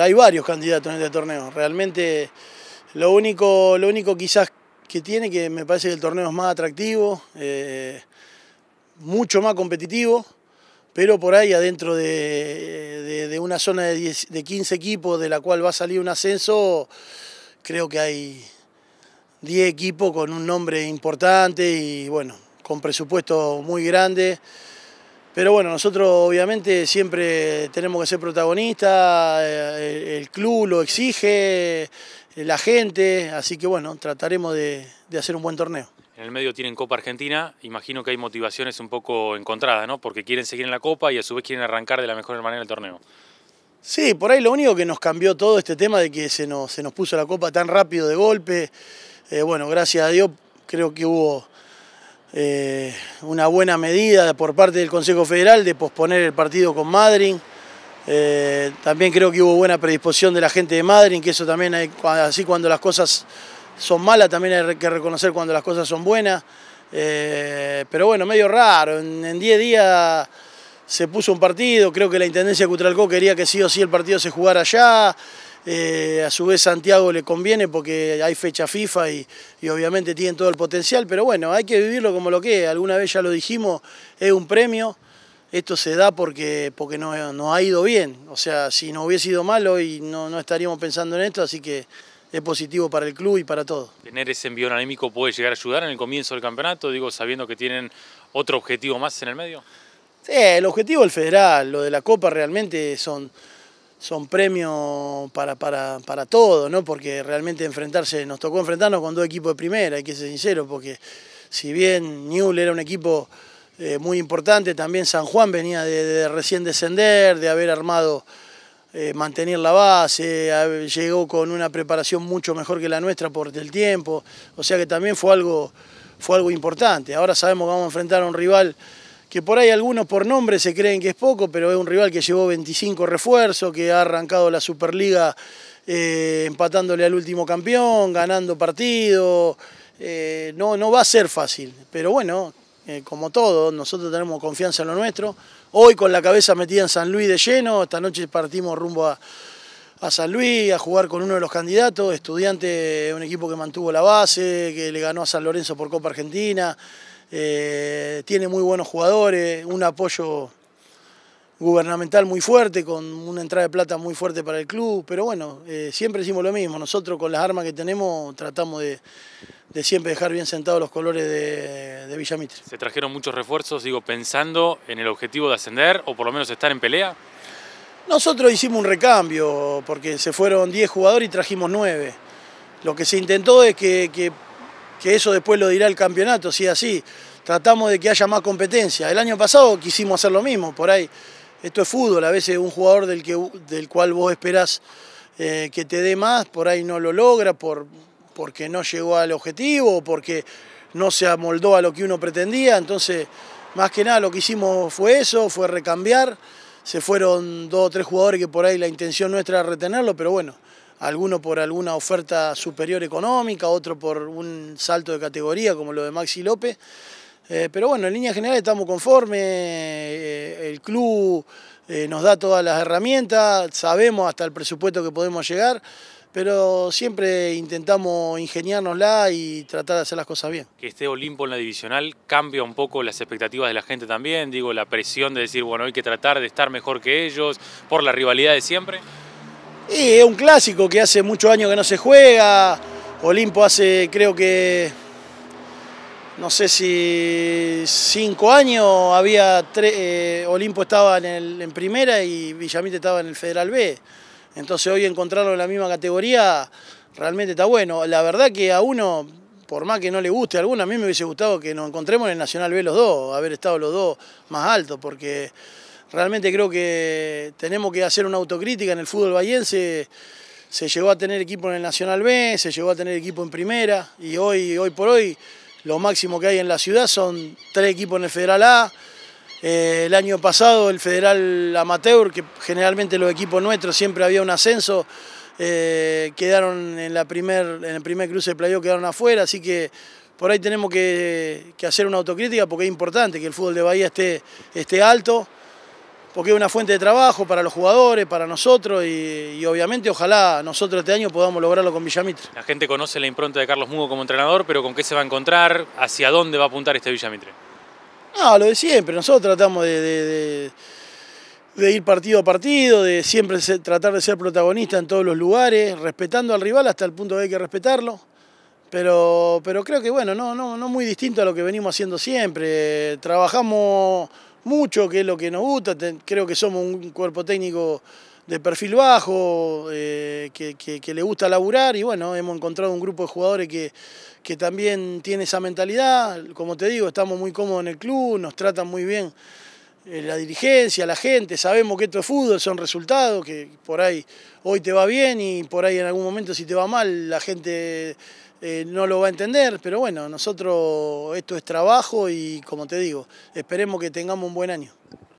Hay varios candidatos en este torneo, realmente lo único, lo único quizás que tiene, que me parece que el torneo es más atractivo, eh, mucho más competitivo, pero por ahí adentro de, una zona de, de 15 equipos de la cual va a salir un ascenso, creo que hay 10 equipos con un nombre importante y bueno, con presupuesto muy grande. Pero bueno, nosotros obviamente siempre tenemos que ser protagonistas, eh, el, club lo exige, la gente, así que bueno, trataremos de, hacer un buen torneo. En el medio tienen Copa Argentina, imagino que hay motivaciones un poco encontradas, ¿no? Porque quieren seguir en la Copa y a su vez quieren arrancar de la mejor manera el torneo. Sí, por ahí lo único que nos cambió todo este tema de que se nos, se nos puso la Copa tan rápido de golpe, eh, bueno, gracias a Dios creo que hubo eh, una buena medida por parte del Consejo Federal de posponer el partido con Madrid. Eh, también creo que hubo buena predisposición de la gente de Madrid, que eso también, así cuando las cosas son malas, también hay que reconocer cuando las cosas son buenas. Eh, pero bueno, medio raro, en 10 días se puso un partido, creo que la Intendencia de Cutralcó quería que sí o sí el partido se jugara allá. Eh, a su vez Santiago le conviene porque hay fecha FIFA y, obviamente tienen todo el potencial, pero bueno, hay que vivirlo como lo que es. Alguna vez ya lo dijimos, es un premio. Esto se da porque, porque nos no ha ido bien. O sea, si no hubiese ido malo hoy no, estaríamos pensando en esto, así que es positivo para el club y para todo. Tener ese envío anémico puede llegar a ayudar en el comienzo del campeonato, digo, sabiendo que tienen otro objetivo más en el medio. Sí, el objetivo del federal, lo de la Copa realmente son son premios para, para, todo, ¿no? Porque realmente enfrentarse, nos tocó enfrentarnos con dos equipos de primera, hay que ser sincero, porque si bien Newell era un equipo eh, muy importante, también San Juan venía de, recién descender, de haber armado, eh, mantener la base, llegó con una preparación mucho mejor que la nuestra por el tiempo, o sea que también fue algo, fue algo importante. Ahora sabemos que vamos a enfrentar a un rival que por ahí algunos por nombre se creen que es poco, pero es un rival que llevó 25 refuerzos, que ha arrancado la Superliga eh, empatándole al último campeón, ganando partido. Eh, no, no va a ser fácil, pero bueno, eh, como todo, nosotros tenemos confianza en lo nuestro. Hoy con la cabeza metida en San Luis de lleno, esta noche partimos rumbo a, a San Luis a jugar con uno de los candidatos, estudiante, un equipo que mantuvo la base, que le ganó a San Lorenzo por Copa Argentina. Eh, tiene muy buenos jugadores, un apoyo gubernamental muy fuerte, con una entrada de plata muy fuerte para el club, pero bueno, eh, siempre hicimos lo mismo, nosotros con las armas que tenemos tratamos de, siempre dejar bien sentados los colores de, de Villamitre. ¿Se trajeron muchos refuerzos, digo, pensando en el objetivo de ascender o por lo menos estar en pelea? Nosotros hicimos un recambio, porque se fueron 10 jugadores y trajimos 9. Lo que se intentó es que que eso después lo dirá el campeonato, si es así. Tratamos de que haya más competencia. El año pasado quisimos hacer lo mismo, por ahí. Esto es fútbol, a veces un jugador del, que, del cual vos esperás eh, que te dé más, por ahí no lo logra, por, porque no llegó al objetivo, porque no se amoldó a lo que uno pretendía. Entonces, más que nada lo que hicimos fue eso, fue recambiar. Se fueron dos o tres jugadores que por ahí la intención nuestra era retenerlo, pero bueno, alguno por alguna oferta superior económica, otro por un salto de categoría como lo de Maxi López. Eh, pero bueno, en línea general estamos conformes, eh, el club eh, nos da todas las herramientas, sabemos hasta el presupuesto que podemos llegar, pero siempre intentamos ingeniárnosla y tratar de hacer las cosas bien. Que esté Olimpo en la divisional cambia un poco las expectativas de la gente también, digo, la presión de decir, bueno, hay que tratar de estar mejor que ellos, por la rivalidad de siempre. Y es un clásico que hace muchos años que no se juega. Olimpo hace, creo que, no sé si cinco años, había tres. Eh, Olimpo estaba en, en, primera y Villamite estaba en el Federal B. Entonces hoy encontrarlo en la misma categoría realmente está bueno. La verdad que a uno, por más que no le guste a alguno, a mí me hubiese gustado que nos encontremos en el Nacional B los dos, haber estado los dos más altos, porque Realmente creo que tenemos que hacer una autocrítica en el fútbol vallense. Se llegó a tener equipo en el Nacional B, se llegó a tener equipo en Primera y hoy, hoy por hoy lo máximo que hay en la ciudad son tres equipos en el Federal A. Eh, el año pasado el Federal Amateur, que generalmente los equipos nuestros siempre había un ascenso, eh, quedaron en, la primer, en el primer cruce de playo, quedaron afuera, así que por ahí tenemos que, hacer una autocrítica porque es importante que el fútbol de Bahía esté, esté alto porque es una fuente de trabajo para los jugadores, para nosotros y, obviamente ojalá nosotros este año podamos lograrlo con Villamitre. La gente conoce la impronta de Carlos Mugo como entrenador, pero ¿con qué se va a encontrar? ¿Hacia dónde va a apuntar este Villamitre? No, lo de siempre, nosotros tratamos de, ir partido a partido, de siempre tratar de ser protagonista en todos los lugares, respetando al rival hasta el punto de que hay que respetarlo. Pero, pero creo que bueno, no, no, no muy distinto a lo que venimos haciendo siempre. Trabajamos mucho, que es lo que nos gusta. Creo que somos un cuerpo técnico de perfil bajo, eh, que, le gusta laburar y bueno, hemos encontrado un grupo de jugadores que, que también tiene esa mentalidad. Como te digo, estamos muy cómodos en el club, nos tratan muy bien eh, la dirigencia, la gente, sabemos que esto es fútbol, son resultados, que por ahí hoy te va bien y por ahí en algún momento si te va mal la gente eh, no lo va a entender, pero bueno, nosotros esto es trabajo y como te digo, esperemos que tengamos un buen año.